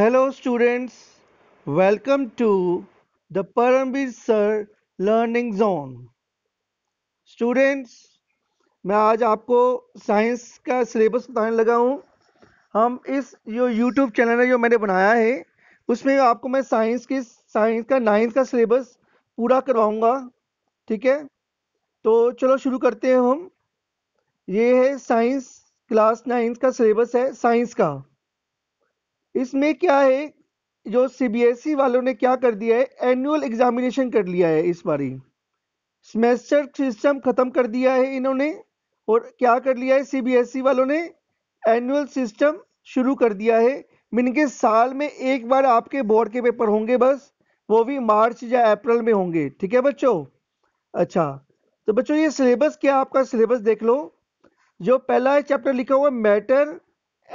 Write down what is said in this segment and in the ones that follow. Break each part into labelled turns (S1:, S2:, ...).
S1: hello students welcome to the Paramvir sir learning zone students मैं आज आपको साइंस का सिलेबस बताने लगा हूँ हम इस जो यूट्यूब चैनल है जो मैंने बनाया है उसमें आपको मैं साइंस की साइंस का नाइन्थ का सिलेबस पूरा करवाऊँगा ठीक है तो चलो शुरू करते हैं हम ये है साइंस क्लास नाइन्थ का सिलेबस है साइंस का इसमें क्या है जो सीबीएसई e वालों ने क्या कर दिया है एनुअल एग्जामिनेशन कर लिया है इस बारी सेमेस्टर सिस्टम खत्म कर दिया है इन्होंने और क्या कर लिया है सीबीएसई e वालों ने एनुअल सिस्टम शुरू कर दिया है मीन के साल में एक बार आपके बोर्ड के पेपर होंगे बस वो भी मार्च या अप्रैल में होंगे ठीक है बच्चों अच्छा तो बच्चों ये सिलेबस क्या आपका सिलेबस देख लो जो पहला चैप्टर लिखा हुआ matter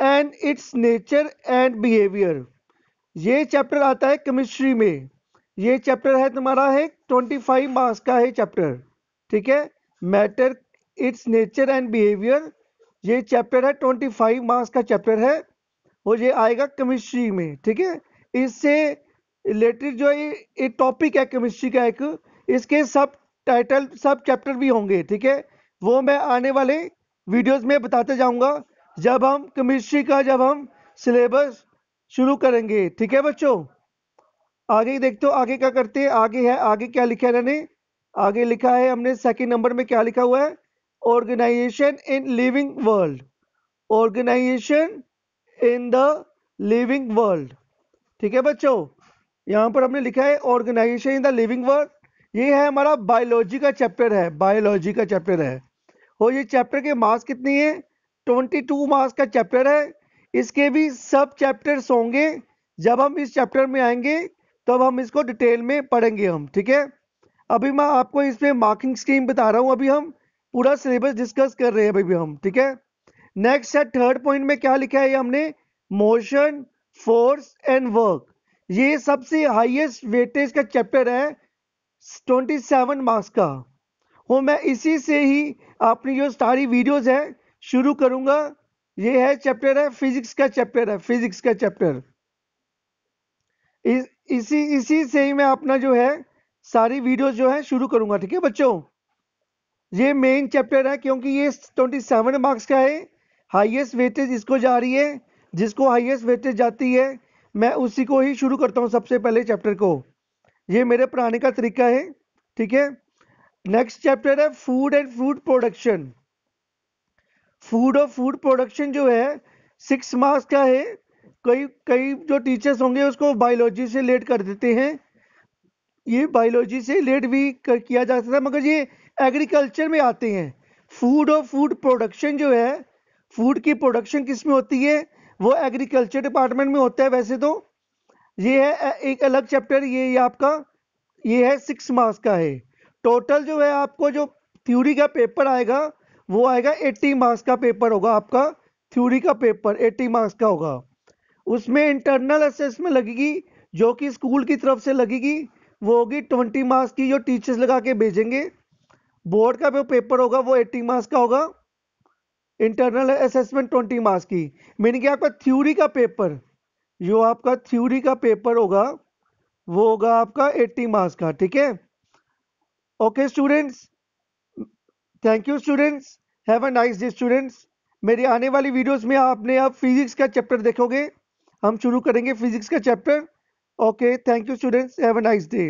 S1: and its nature and behaviour ये चैप्टर आता है केमिस्ट्री में ये चैप्टर है तुम्हारा है ट्वेंटी फाइव मार्क्स का है चैप्टर ठीक है matter its nature and behaviour ये चैप्टर है ट्वेंटी फाइव मार्क्स का चैप्टर है और ये आएगा केमिस्ट्री में ठीक है इससे रिलेटेड जो एक टॉपिक है केमिस्ट्री का एक इसके सब टाइटल सब चैप्टर भी होंगे ठीक है वो मैं आने वाले वीडियोस में बताते जाऊंगा जब हम केमिस्ट्री का जब हम सिलेबस शुरू करेंगे ठीक है बच्चों आगे देखते हो आगे क्या करते हैं आगे है आगे क्या लिखा है इन्होंने आगे लिखा है हमने सेकंड नंबर में क्या लिखा हुआ है organisation in living world organisation in the living world ठीक है बच्चों यहां पर हमने लिखा है organisation in the living world ये है हमारा बायोलॉजी का चैप्टर है बायोलॉजी का चैप्टर है और ये चैप्टर के मार्क्स कितनी है ट्वेंटी टू मार्क्स का चैप्टर है इसके भी सब चैप्टर्स होंगे जब हम इस चैप्टर में आएंगे तब हम इसको डिटेल में पढ़ेंगे हम ठीक है अभी मैं आपको इसमें मार्किंग स्कीम बता रहा हूँ अभी हम पूरा सिलेबस डिस्कस कर रहे हैं अभी हम ठीक है नेक्स्ट है थर्ड पॉइंट में क्या लिखा है ये हमने मोशन फोर्स एंड वर्क ये सबसे हाईएस्ट वेटेज का चैप्टर है 27 मार्क्स का और मैं इसी से ही अपनी जो सारी वीडियोस है शुरू करूंगा ये है चैप्टर है फिजिक्स का चैप्टर है फिजिक्स का चैप्टर इस, इसी इसी से ही मैं अपना जो है सारी वीडियो जो है शुरू करूंगा ठीक है बच्चों ये मेन चैप्टर है क्योंकि ये 27 मार्क्स का है हाईएस्ट वेटेज इसको जा रही है जिसको हाईएस्ट वेटेज जाती है मैं उसी को ही शुरू करता हूँ सबसे पहले चैप्टर को ये मेरे पढ़ाने का तरीका है ठीक है नेक्स्ट चैप्टर है food and fruit production food और फूड प्रोडक्शन जो है सिक्स मार्क्स का है कई कई जो टीचर्स होंगे उसको बायोलॉजी से लेट कर देते हैं ये बायोलॉजी से लेट भी कर, किया जा सकता है मगर ये एग्रीकल्चर में आते हैं फूड और फूड प्रोडक्शन जो है फूड की प्रोडक्शन किस में होती है वो एग्रीकल्चर डिपार्टमेंट में होता है वैसे तो ये है एक अलग चैप्टर ये, ये आपका ये है सिक्स मार्क्स का है टोटल जो है आपको जो थ्योरी का पेपर आएगा वो आएगा 80 मार्क्स का पेपर होगा आपका थ्योरी का पेपर 80 मार्क्स का होगा उसमें इंटरनल असेसमेंट लगेगी जो कि स्कूल की तरफ से लगेगी वो होगी 20 मार्क्स की जो टीचर्स लगा के भेजेंगे बोर्ड का जो पेपर होगा वो 80 मार्क्स का होगा इंटरनल असेसमेंट 20 मार्क्स की मीनिंग कि आपका थ्योरी का पेपर जो आपका थ्योरी का पेपर होगा वो होगा आपका एट्टी मार्क्स का ठीक है okay students thank you students have a nice day students मेरी आने वाली वीडियोस में आपने अब फिजिक्स का चैप्टर देखोगे हम शुरू करेंगे फिजिक्स का chapter okay thank you students have a nice day